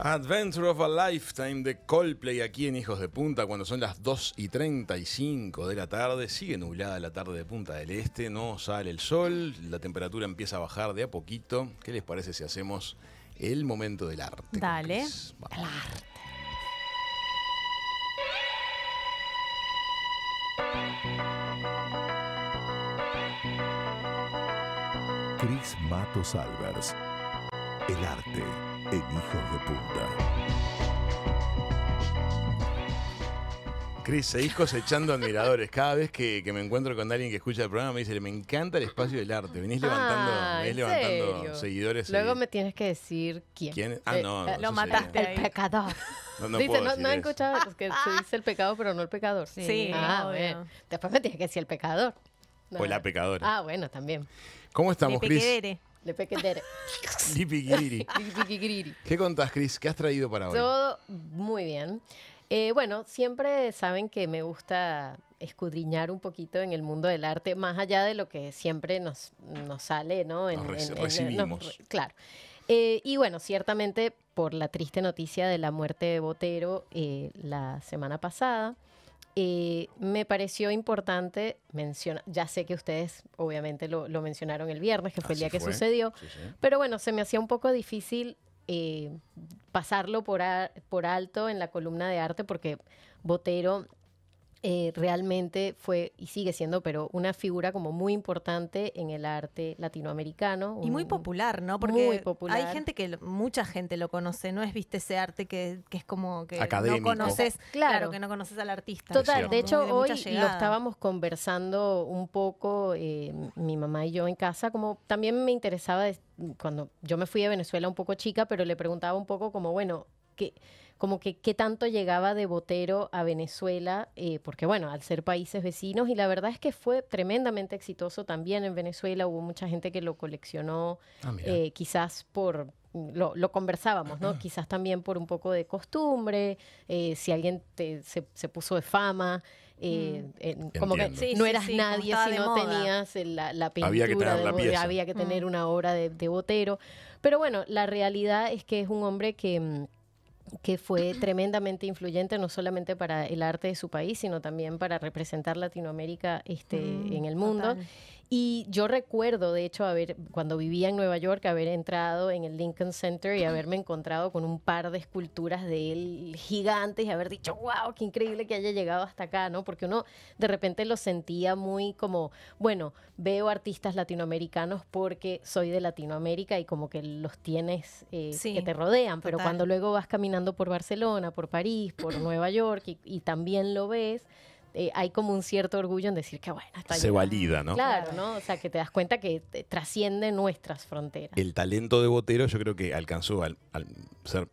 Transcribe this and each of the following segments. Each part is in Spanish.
Adventure of a Lifetime de Coldplay aquí en Hijos de Punta cuando son las 2 y 35 de la tarde. Sigue nublada la tarde de Punta del Este, no sale el sol, la temperatura empieza a bajar de a poquito. ¿Qué les parece si hacemos el momento del arte? Dale, el arte. Matos Albers, el arte en Hijos de Punta. Cris, hijos echando admiradores. Cada vez que, me encuentro con alguien que escucha el programa me dice, me encanta el espacio del arte. Venís levantando, ah, levantando seguidores. Luego me tienes que decir quién. ¿Quién? Ah, eh, eh, no. lo mataste. El pecador. No, no, no, he escuchado es que se dice el pecado, pero no el pecador. Sí, ah, bueno. Después me tienes que decir el pecador. O la pecadora. Ah, bueno, también. ¿Cómo estamos, Cris? Le ¿Qué contás, Cris? ¿Qué has traído para hoy? Todo muy bien. Eh, bueno, siempre saben que me gusta escudriñar un poquito en el mundo del arte, más allá de lo que siempre nos, nos sale, ¿no? En, nos recibimos. claro. Eh, y bueno, ciertamente por la triste noticia de la muerte de Botero eh, la semana pasada, eh, me pareció importante mencionar, ya sé que ustedes obviamente lo, mencionaron el viernes, que fue el día que sucedió, pero bueno, se me hacía un poco difícil eh, pasarlo por, por alto en la columna de arte porque Botero eh, realmente fue y sigue siendo, pero una figura como muy importante en el arte latinoamericano. y muy popular, ¿no? Porque muy popular. hay gente que, mucha gente lo conoce, no es, viste, ese arte que, es como que no conoces, claro. que no conoces al artista. Total, de hecho hoy lo estábamos conversando un poco, eh, mi mamá y yo en casa, como también me interesaba, cuando yo me fui de Venezuela un poco chica, pero le preguntaba un poco como, bueno, ¿qué...? como que qué tanto llegaba de Botero a Venezuela, eh, porque bueno, al ser países vecinos, y la verdad es que fue tremendamente exitoso también en Venezuela, hubo mucha gente que lo coleccionó, ah, eh, quizás por, mm, lo, conversábamos, ¿no? Quizás también por un poco de costumbre, eh, si alguien se, puso de fama, mm. como que no eras nadie si no tenías la, la pintura, había que tener, Había que tener una obra de, de, Botero. Pero bueno, la realidad es que es un hombre que mm, que fue tremendamente influyente no solamente para el arte de su país, sino también para representar Latinoamérica este, mm, en el mundo. Y yo recuerdo, de hecho, haber, cuando vivía en Nueva York, haber entrado en el Lincoln Center y haberme encontrado con un par de esculturas de él gigantes y haber dicho, wow, qué increíble que haya llegado hasta acá, ¿no? Porque uno de repente lo sentía muy como, bueno, veo artistas latinoamericanos porque soy de Latinoamérica y como que los tienes eh, que te rodean, pero cuando luego vas caminando por Barcelona, por París, por Nueva York y también lo ves, eh, hay como un cierto orgullo en decir que, bueno, está Se valida, ¿no? Claro, ¿no? O sea, que te das cuenta que trasciende nuestras fronteras. El talento de Botero yo creo que alcanzó al, ser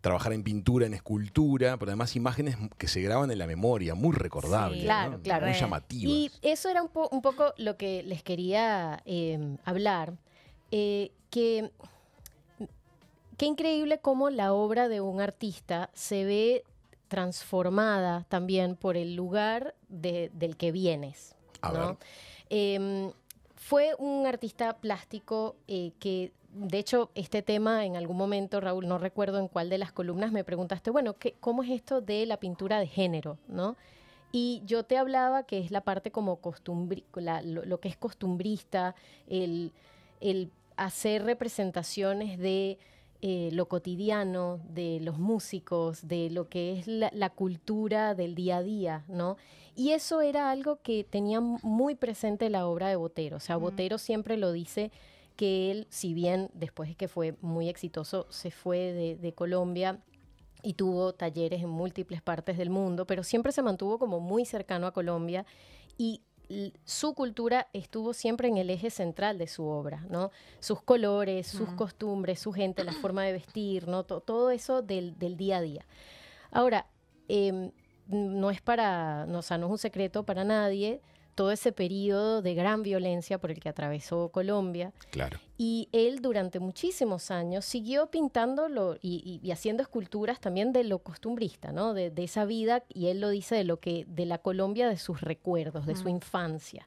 trabajar en pintura, en escultura, pero además imágenes que se graban en la memoria, muy recordables, muy llamativas. Y eso era un, poco lo que les quería em, hablar, eh, que qué increíble cómo la obra de un artista se ve transformada también por el lugar del que vienes. Em, fue un artista plástico eh, que, de hecho, este tema en algún momento, Raúl, no recuerdo en cuál de las columnas me preguntaste, bueno, ¿qué, ¿cómo es esto de la pintura de género? ¿no? Y yo te hablaba que es la parte como lo, que es costumbrista, el hacer representaciones de eh, lo cotidiano de los músicos, de lo que es la, cultura del día a día, ¿no? Y eso era algo que tenía muy presente la obra de Botero. O sea, Botero siempre lo dice que él, si bien después de que fue muy exitoso, se fue de, de Colombia y tuvo talleres en múltiples partes del mundo, pero siempre se mantuvo como muy cercano a Colombia y su cultura estuvo siempre en el eje central de su obra, ¿no? Sus colores, sus costumbres, su gente, la forma de vestir, ¿no? todo eso del, día a día. Ahora, em, no es para, o sea, no es un secreto para nadie todo ese periodo de gran violencia por el que atravesó Colombia. Claro. Y él durante muchísimos años siguió pintándolo y, haciendo esculturas también de lo costumbrista, ¿no? De, esa vida, y él lo dice de lo que, de la Colombia de sus recuerdos, de su mm. infancia.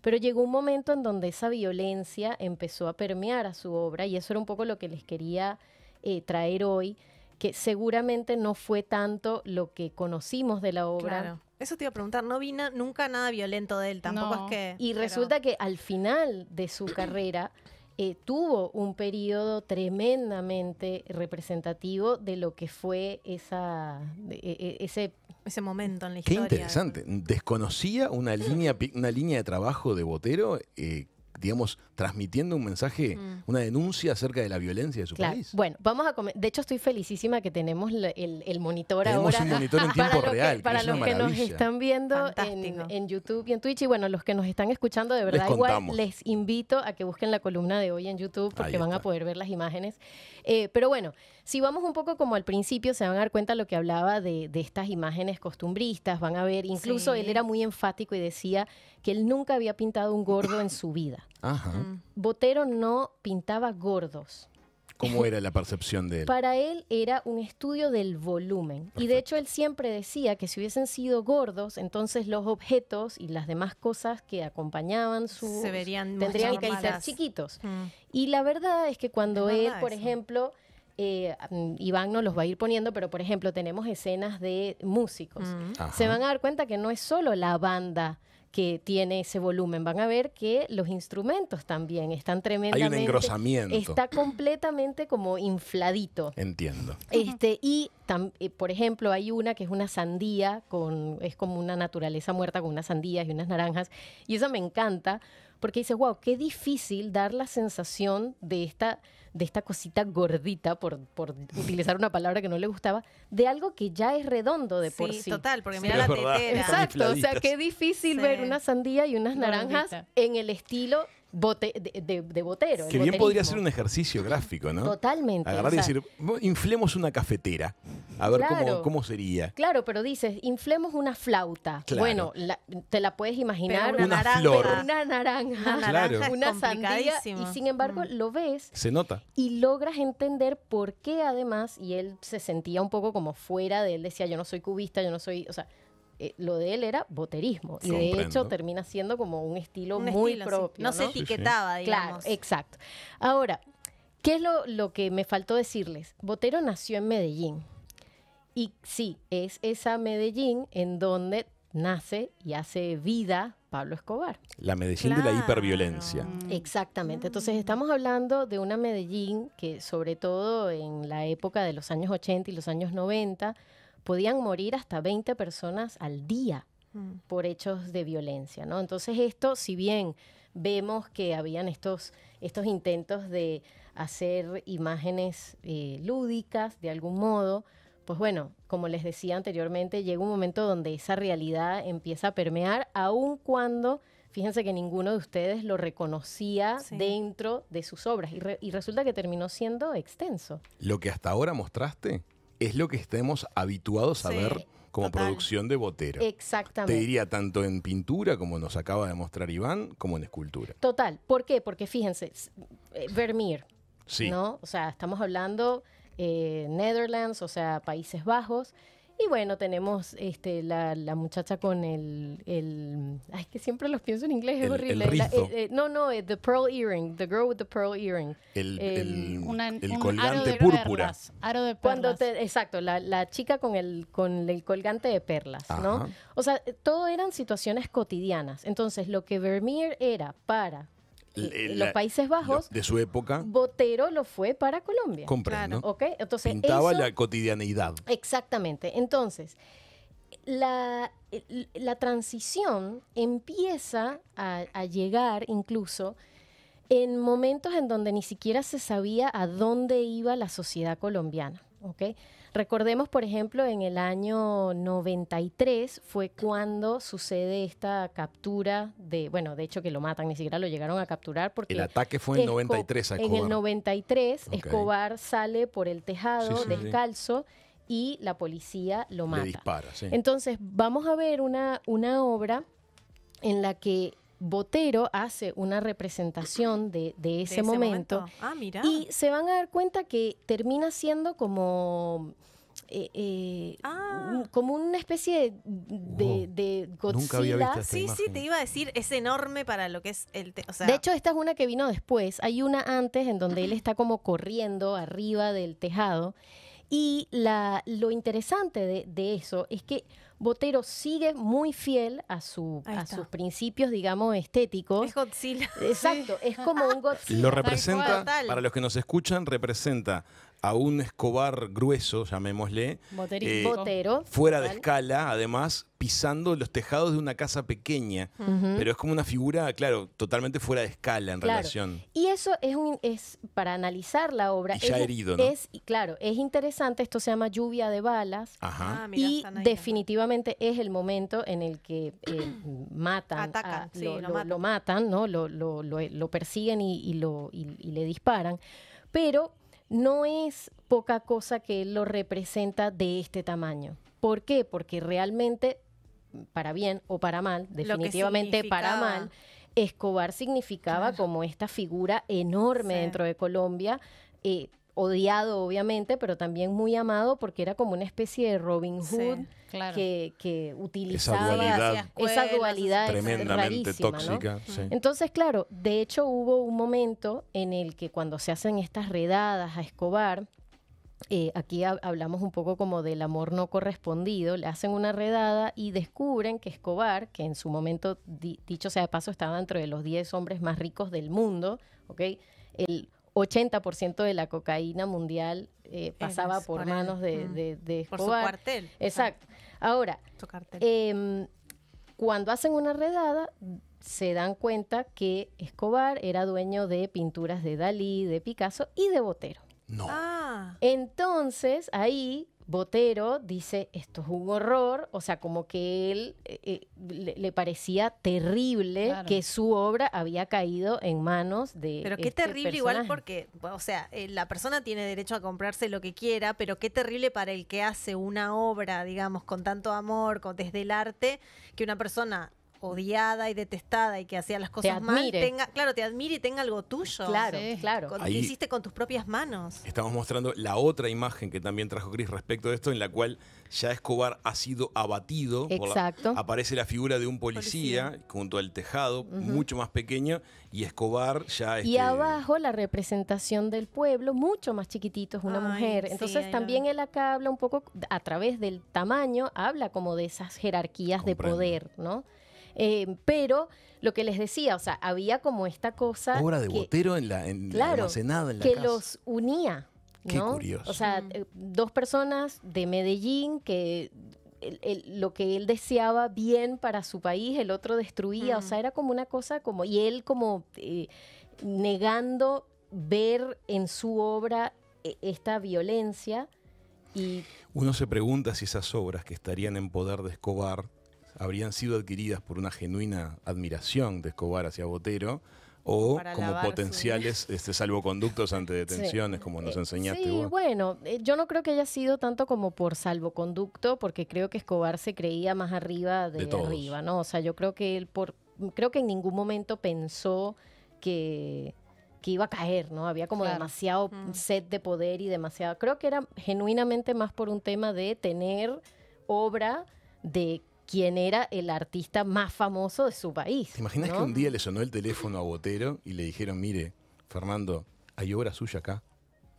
Pero llegó un momento en donde esa violencia empezó a permear a su obra, y eso era un poco lo que les quería eh, traer hoy que seguramente no fue tanto lo que conocimos de la obra. Eso te iba a preguntar, no vino nunca nada violento de él, tampoco es que... Y resulta que al final de su carrera... Eh, tuvo un periodo tremendamente representativo de lo que fue esa, e, e, ese, ese momento en la historia. Qué interesante. Desconocía una línea, una línea de trabajo de Botero eh, digamos, transmitiendo un mensaje, mm. una denuncia acerca de la violencia de su país. Bueno, vamos a De hecho, estoy felicísima que tenemos el, monitor ahora. Tenemos un monitor en tiempo para real. para los que nos están viendo en, YouTube y en Twitch, y bueno, los que nos están escuchando, de verdad, les igual les invito a que busquen la columna de hoy en YouTube porque van a poder ver las imágenes. Eh, pero bueno, si vamos un poco como al principio, se van a dar cuenta lo que hablaba de, estas imágenes costumbristas, van a ver, incluso él era muy enfático y decía que él nunca había pintado un gordo en su vida. Ajá. Mm. Botero no pintaba gordos. ¿Cómo era la percepción de él? Para él era un estudio del volumen. Y de hecho él siempre decía que si hubiesen sido gordos, entonces los objetos y las demás cosas que acompañaban su... Se verían Tendrían que ser chiquitos. Mm. Y la verdad es que cuando él, por ejemplo... Eh, mm, Iván nos los va a ir poniendo, pero por ejemplo tenemos escenas de músicos. Se van a dar cuenta que no es solo la banda que tiene ese volumen. Van a ver que los instrumentos también están tremendamente... Hay un engrosamiento. Está completamente como infladito. Entiendo. Este, y, eh, por ejemplo, hay una que es una sandía, con, es como una naturaleza muerta con unas sandías y unas naranjas, y eso me encanta porque dice, wow, qué difícil dar la sensación de esta, de esta cosita gordita, por, por utilizar una palabra que no le gustaba, de algo que ya es redondo de por sí. total, porque mira la tetera. Exacto, o sea, qué difícil ver una sandía y unas naranjas en el estilo bote, de, botero. Que bien podría ser un ejercicio gráfico, ¿no? Totalmente. Agarrar y decir, inflemos una cafetera, a ver cómo, cómo, sería. Claro, pero dices, inflemos una flauta. Bueno, te la puedes imaginar. Una, naranja, una, naranja. Una sandía. Y sin embargo, mm. lo ves. Se nota. Y logras entender por qué además, y él se sentía un poco como fuera de él, decía, yo no soy cubista, yo no soy, o sea, eh, lo de él era boterismo. Y de hecho termina siendo como un estilo muy propio. No, se etiquetaba, digamos. Claro, exacto. Ahora, ¿qué es lo, que me faltó decirles? Botero nació en Medellín. Y sí, es esa Medellín en donde nace y hace vida Pablo Escobar. La Medellín de la hiperviolencia. Mm. Exactamente. Entonces mm. estamos hablando de una Medellín que sobre todo en la época de los años 80 y los años 90 podían morir hasta 20 personas al día mm. por hechos de violencia, ¿no? Entonces esto, si bien vemos que habían estos, estos intentos de hacer imágenes eh, lúdicas de algún modo, pues bueno, como les decía anteriormente, llega un momento donde esa realidad empieza a permear, aun cuando, fíjense que ninguno de ustedes lo reconocía dentro de sus obras y, y resulta que terminó siendo extenso. Lo que hasta ahora mostraste es lo que estemos habituados a ver como producción de botero. Exactamente. Te diría tanto en pintura, como nos acaba de mostrar Iván, como en escultura. Total. ¿Por qué? Porque fíjense, eh, Vermeer. Sí. ¿no? O sea, estamos hablando eh, Netherlands, o sea, Países Bajos. Y bueno, tenemos este, la, la muchacha con el, el. Ay, que siempre los pienso en inglés, es horrible. Eh, eh, no, no, eh, The Pearl Earring, The Girl with the Pearl Earring. El, un colgante púrpura. aro de perlas. exacto, la, la, chica con el, con el colgante de perlas, ¿no? O sea, todo eran situaciones cotidianas. Entonces, lo que Vermeer era para los Países Bajos, de su época, Botero lo fue para Colombia. Comprendo. ¿Okay? Entonces, Pintaba la cotidianeidad. Exactamente. Entonces, la, transición empieza a, llegar incluso en momentos en donde ni siquiera se sabía a dónde iba la sociedad colombiana. ¿ok?, Recordemos, por ejemplo, en el año 93 fue cuando sucede esta captura de, bueno, de hecho que lo matan, ni siquiera lo llegaron a capturar porque... El ataque fue en el 93 a Escobar. En el 93 Escobar sale por el tejado descalzo. Y la policía lo mata. dispara, Entonces, vamos a ver una, una obra en la que Botero hace una representación de, ese, momento. Ah, y se van a dar cuenta que termina siendo como... Eh, eh, ah. como una especie de, Godzilla. sí, sí, te iba a decir, es enorme para lo que es el... De hecho, esta es una que vino después. Hay una antes en donde él está como corriendo arriba del tejado. Y la, lo interesante de, eso es que Botero sigue muy fiel a, su, sus principios, digamos, estéticos. Es Godzilla. Exacto, es como un Godzilla. Lo representa, para los que nos escuchan, representa a un Escobar grueso, llamémosle, eh, fuera de escala, además, pisando los tejados de una casa pequeña. Pero es como una figura, claro, totalmente fuera de escala en relación. Y eso es, un, es para analizar la obra. ya es, herido, ¿no? claro, es interesante, esto se llama lluvia de balas. Ajá. Ah, y definitivamente es el momento en el que eh, matan, Atacan, lo, matan. lo, ¿no? Lo, persiguen y, y le disparan. Pero no es poca cosa que él lo representa de este tamaño. ¿Por qué? Porque realmente, para bien o para mal, definitivamente para mal, Escobar significaba como esta figura enorme dentro de Colombia, eh, odiado obviamente, pero también muy amado porque era como una especie de Robin Hood que, utilizaba esa dualidad, tremendamente tóxica. Entonces, claro, de hecho hubo un momento en el que cuando se hacen estas redadas a Escobar, eh, aquí hablamos un poco como del amor no correspondido, le hacen una redada y descubren que Escobar, que en su momento, dicho sea de paso, estaba dentro de los 10 hombres más ricos del mundo, ¿ok? El 80% de la cocaína mundial eh, pasaba por manos de, mm, Escobar. cuartel. Exacto. Ahora, em, cuando hacen una redada, se dan cuenta que Escobar era dueño de pinturas de Dalí, de Picasso y de Botero. No. Ah. Entonces, ahí Botero dice, esto es un horror, o sea, como que él eh, eh, le, parecía terrible que su obra había caído en manos de... Pero qué este terrible igual porque, o sea, eh, la persona tiene derecho a comprarse lo que quiera, pero qué terrible para el que hace una obra, digamos, con tanto amor, con, desde el arte, que una persona odiada y detestada y que hacía las cosas te mal, claro, te admire y tenga algo tuyo. Claro, claro. hiciste con tus propias manos. Estamos mostrando la otra imagen que también trajo Cris respecto a esto, en la cual ya Escobar ha sido abatido. Exacto. aparece la figura de un policía, junto al tejado, mucho más pequeño, y Escobar ya está. Y este, abajo la representación del pueblo, mucho más chiquitito, es una mujer. Entonces también él acá habla un poco, a través del tamaño, habla como de esas jerarquías de poder, ¿no? Eh, pero lo que les decía, o sea, había como esta cosa. Obra de botero en la, en, que los unía. ¿no? Qué curioso. O sea, eh, dos personas de Medellín que lo que él deseaba bien para su país, el otro destruía, o sea, era como una cosa como, y él como eh, negando ver en su obra esta violencia. Y... Uno se pregunta si esas obras que estarían en poder de Escobar habrían sido adquiridas por una genuina admiración de Escobar hacia Botero o como potenciales este, salvoconductos ante detenciones, como nos eh, enseñaste sí, bueno, eh, yo no creo que haya sido tanto como por salvoconducto, porque creo que Escobar se creía más arriba de, arriba, ¿no? O sea, yo creo que él por creo que en ningún momento pensó que que iba a caer, ¿no? Había como demasiado sed mm. set de poder y demasiado. Creo que era genuinamente más por un tema de tener obra de quién era el artista más famoso de su país. ¿Te imaginas que un día le sonó el teléfono a Botero y le dijeron, mire, Fernando, hay obra suya acá?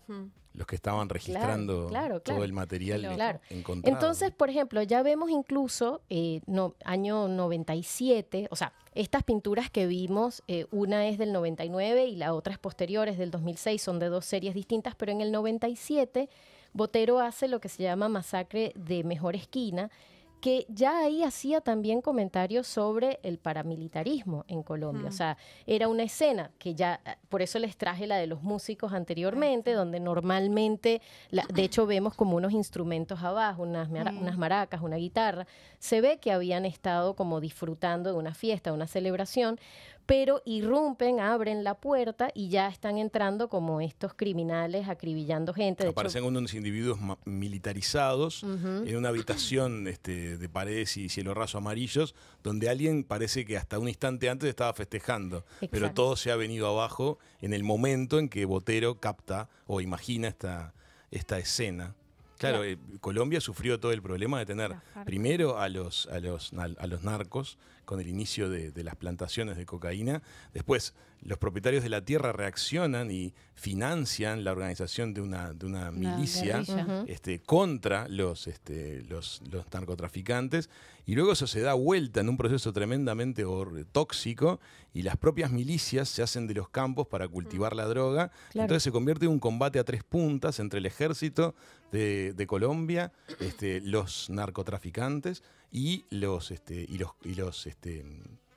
Hmm. Los que estaban registrando todo el material claro. encontrado. Entonces, por ejemplo, ya vemos incluso, eh, no, año 97, o sea, estas pinturas que vimos, eh, una es del 99 y la otra es posterior, es del 2006, son de dos series distintas, pero en el 97 Botero hace lo que se llama Masacre de Mejor Esquina, que ya ahí hacía también comentarios sobre el paramilitarismo en Colombia. O mm. sea, era una escena que ya, eh, por eso les traje la de los músicos anteriormente, donde normalmente, de hecho vemos como unos instrumentos abajo, unas, unas, maracas, una guitarra, se ve que habían estado como disfrutando de una fiesta, una celebración, pero irrumpen, abren la puerta y ya están entrando como estos criminales acribillando gente. Aparecen unos individuos militarizados en una habitación este, de paredes y cielo raso amarillos, donde alguien parece que hasta un instante antes estaba festejando, pero todo se ha venido abajo en el momento en que Botero capta o imagina esta, esta escena. Claro, eh, Colombia sufrió todo el problema de tener primero a los, a los, a los narcos con el inicio de, las plantaciones de cocaína, después los propietarios de la tierra reaccionan y financian la organización de una, de una milicia este, contra los, este, los, los narcotraficantes y luego eso se da vuelta en un proceso tremendamente tóxico y las propias milicias se hacen de los campos para cultivar mm. la droga. Entonces se convierte en un combate a tres puntas entre el ejército de, Colombia, este, los narcotraficantes y los, este, y los, y los este,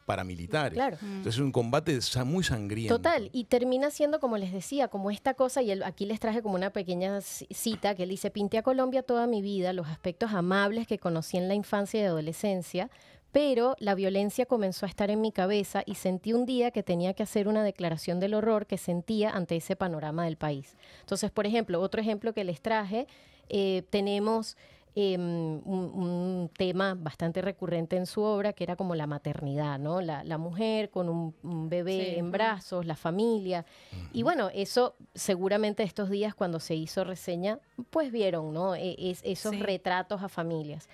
paramilitares. Claro. Mm. Entonces es un combate muy sangriento. Total, y termina siendo, como les decía, como esta cosa, y aquí les traje como una pequeña cita que él dice, pinté a Colombia toda mi vida, los aspectos amables que conocí en la infancia y adolescencia, pero la violencia comenzó a estar en mi cabeza y sentí un día que tenía que hacer una declaración del horror que sentía ante ese panorama del país. Entonces, por ejemplo, otro ejemplo que les traje, eh, tenemos Em, un, tema bastante recurrente en su obra, que era como la maternidad, ¿no? La, mujer con un, bebé en brazos, la familia. Y bueno, eso seguramente estos días cuando se hizo reseña, pues vieron, ¿no? E, esos retratos a familias.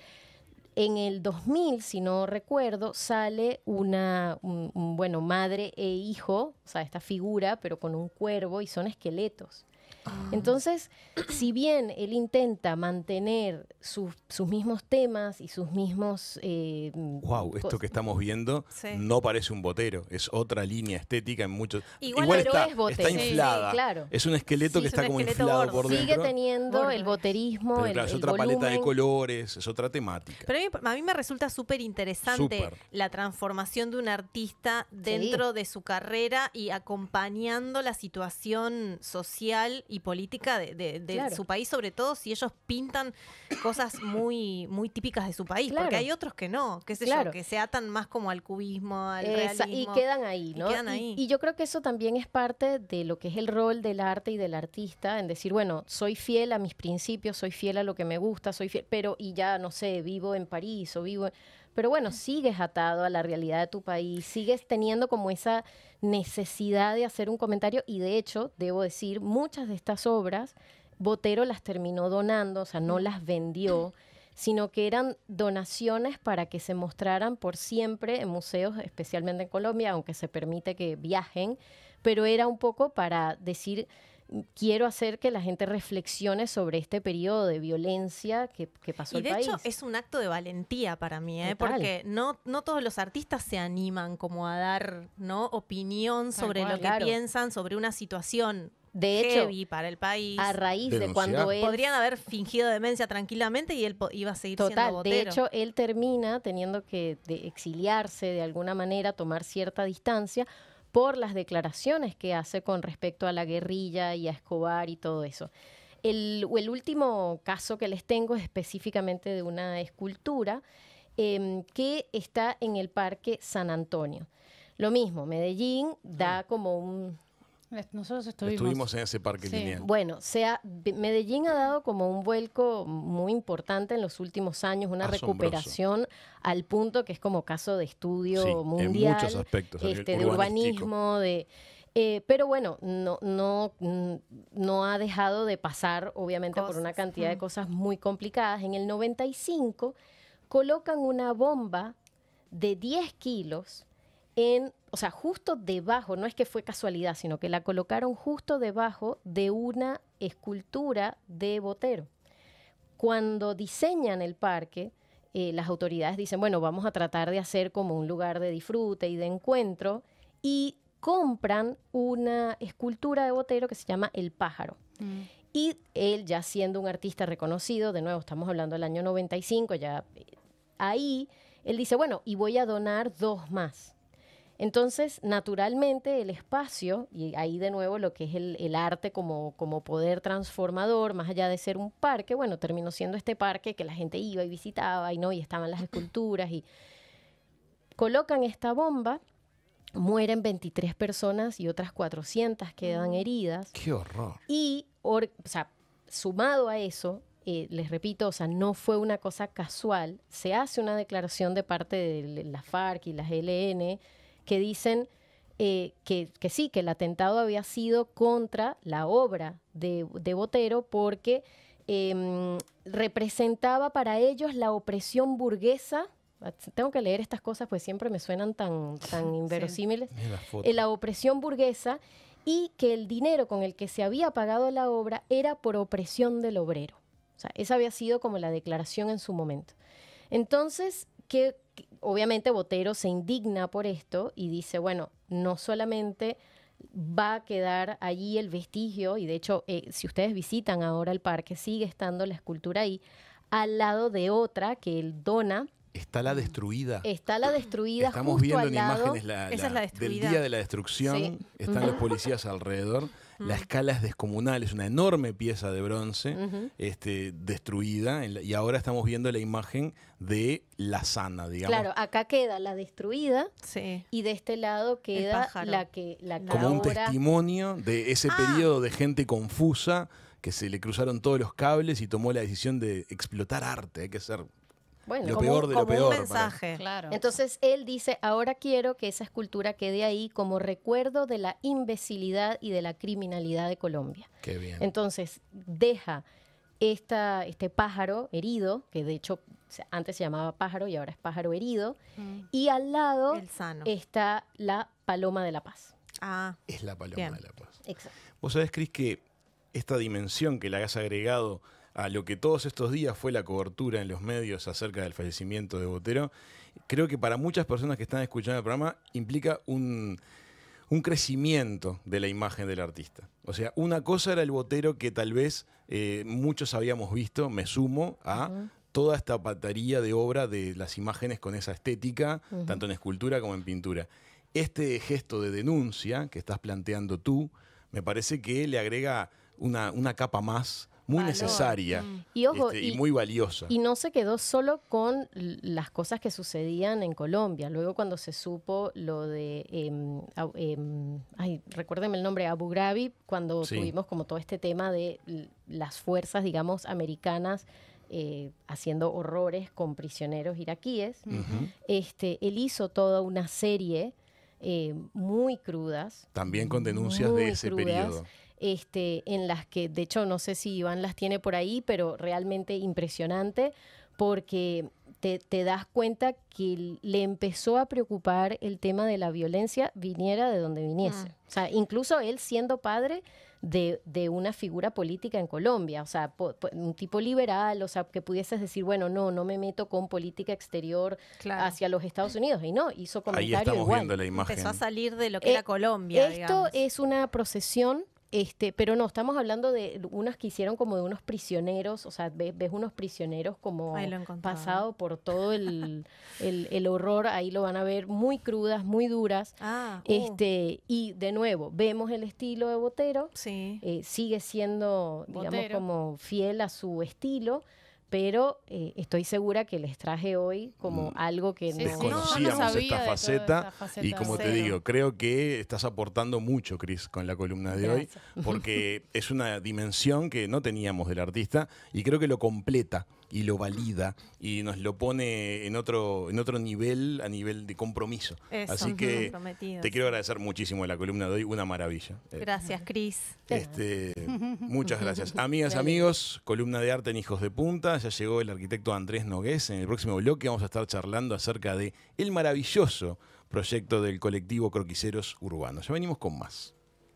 En el 2000, si no recuerdo, sale una, bueno, madre e hijo, o sea, esta figura, pero con un cuervo y son esqueletos. Ah. Entonces, si bien él intenta mantener sus mismos temas y sus mismos... Eh, wow, esto que estamos viendo no parece un botero, es otra línea estética en muchos... Igual, está, es botero. está inflada, es un esqueleto que está como inflado por dentro. Sigue teniendo el boterismo, es otra paleta de colores, es otra temática. Pero a mí, a mí me resulta súper interesante la transformación de un artista dentro de su carrera y acompañando la situación social y política de, su país, sobre todo si ellos pintan cosas muy, muy típicas de su país, porque hay otros que no, que que se atan más como al cubismo, al realismo. Y quedan ahí, ¿no? Y, y, yo creo que eso también es parte de lo que es el rol del arte y del artista, en decir, bueno, soy fiel a mis principios, soy fiel a lo que me gusta, soy fiel, pero y ya, no sé, vivo en París o vivo... En, pero bueno, sigues atado a la realidad de tu país, sigues teniendo como esa necesidad de hacer un comentario y de hecho, debo decir, muchas de estas obras Botero las terminó donando, o sea, no las vendió, sino que eran donaciones para que se mostraran por siempre en museos, especialmente en Colombia, aunque se permite que viajen, pero era un poco para decir, quiero hacer que la gente reflexione sobre este periodo de violencia que, pasó y el país. hecho es un acto de valentía para mí, ¿eh? porque no, todos los artistas se animan como a dar ¿no? opinión sobre lo que piensan, sobre una situación. De hecho, heavy para el país. A raíz de cuando él. Podrían haber fingido demencia tranquilamente y él iba a seguir siendo botero. De hecho, él termina teniendo que exiliarse de alguna manera, tomar cierta distancia, por las declaraciones que hace con respecto a la guerrilla y a Escobar y todo eso. El, último caso que les tengo es específicamente de una escultura em, que está en el Parque San Antonio. Lo mismo, Medellín da ah. como un, nosotros estuvimos, en ese parque sí. Bueno, sea, Medellín ha dado como un vuelco muy importante en los últimos años, una recuperación al punto que es como caso de estudio mundial. En muchos aspectos. Este, de urbanismo, de... Eh, pero bueno, no, ha dejado de pasar, obviamente, por una cantidad de mm. cosas muy complicadas. En el 95 colocan una bomba de 10 kilos o sea, justo debajo, no es que fue casualidad, sino que la colocaron justo debajo de una escultura de Botero. Cuando diseñan el parque, eh, las autoridades dicen, bueno, vamos a tratar de hacer como un lugar de disfrute y de encuentro, y compran una escultura de Botero que se llama El pájaro. Mm. Y él, ya siendo un artista reconocido, de nuevo, estamos hablando del año 95, ya eh, ahí, él dice, bueno, y voy a donar dos más. Entonces, naturalmente, el espacio, y ahí de nuevo lo que es el, arte como, como poder transformador, más allá de ser un parque, bueno, terminó siendo este parque que la gente iba y visitaba y no, y estaban las esculturas y colocan esta bomba mueren 23 personas y otras 400 quedan mm. heridas. ¡Qué horror! Y, o sea, sumado a eso, eh, les repito, o sea, no fue una cosa casual, se hace una declaración de parte de la FARC y las LN que dicen eh, que, sí, que el atentado había sido contra la obra de, Botero porque em, representaba para ellos la opresión burguesa tengo que leer estas cosas, pues siempre me suenan tan, tan inverosímiles. Eh, la opresión burguesa y que el dinero con el que se había pagado la obra era por opresión del obrero. O sea, esa había sido como la declaración en su momento. Entonces, que obviamente Botero se indigna por esto y dice, bueno, no solamente va a quedar allí el vestigio, y de hecho, eh, si ustedes visitan ahora el parque, sigue estando la escultura ahí, al lado de otra que él dona. Está la destruida. Está la destruida. Estamos viendo en imágenes la, la destruida. del día de la destrucción. Están los policías alrededor. La escala es descomunal, es una enorme pieza de bronce este, destruida y ahora estamos viendo la imagen de la sana, digamos. Claro, acá queda la destruida y de este lado queda la que... La Como un testimonio de ese ah. periodo de gente confusa que se le cruzaron todos los cables y tomó la decisión de explotar arte. Hay que ser lo peor de lo peor. Un mensaje. Claro. Entonces él dice, ahora quiero que esa escultura quede ahí como recuerdo de la imbecilidad y de la criminalidad de Colombia. Qué bien. Entonces deja esta, este pájaro herido, que de hecho antes se llamaba pájaro y ahora es pájaro herido, mm. y al lado está la paloma de la paz. Ah. Es la paloma de la paz. Exacto. Vos sabés, Cris, que esta dimensión que le has agregado a lo que todos estos días fue la cobertura en los medios acerca del fallecimiento de Botero, creo que para muchas personas que están escuchando el programa implica un, crecimiento de la imagen del artista. O sea, una cosa era el Botero que tal vez eh, muchos habíamos visto, me sumo a... Toda esta pataría de obra de las imágenes con esa estética, tanto en escultura como en pintura. Este gesto de denuncia que estás planteando tú, me parece que le agrega una, una capa más muy necesaria mm. este, y, y, muy valiosa. Y no se quedó solo con las cosas que sucedían en Colombia. Luego cuando se supo lo de, em, em, ay, recuérdenme el nombre, Abu Ghraib, cuando tuvimos como todo este tema de las fuerzas, digamos, americanas eh, haciendo horrores con prisioneros iraquíes, este, él hizo toda una serie eh, muy crudas. También con denuncias de ese periodo este, en las que, de hecho, no sé si Iván las tiene por ahí, pero realmente impresionante, porque te, das cuenta que le empezó a preocupar el tema de la violencia, viniera de donde viniese. Ah. O sea, incluso él siendo padre de, una figura política en Colombia, o sea, un tipo liberal, o sea, que pudieses decir, bueno, no, no me meto con política exterior hacia los Estados Unidos. Y no, hizo comentarios. Ahí igual. la imagen. Empezó a salir de lo que eh, era Colombia. Esto es una procesión este, pero no, estamos hablando de unas que hicieron como de unos prisioneros, o sea, ves, unos prisioneros como pasado por todo el, horror, ahí lo van a ver muy crudas, muy duras. Ah, uh. este, y de nuevo, vemos el estilo de Botero, eh, sigue siendo, digamos, como fiel a su estilo pero eh, estoy segura que les traje hoy como mm. algo que no desconocíamos esta, faceta, y como te digo, creo que estás aportando mucho, Cris, con la columna de hoy, porque es una dimensión que no teníamos del artista y creo que lo completa y lo valida y nos lo pone en otro, en otro nivel, a nivel de compromiso. Así que te quiero agradecer muchísimo la columna de hoy, una maravilla. Eh, gracias, Cris. Este, muchas gracias. Amigas, amigos, columna de arte en Hijos de Punta, ya llegó el arquitecto Andrés Nogués. En el próximo bloque vamos a estar charlando acerca de el maravilloso proyecto del colectivo Croquiseros Urbanos. Ya venimos con más.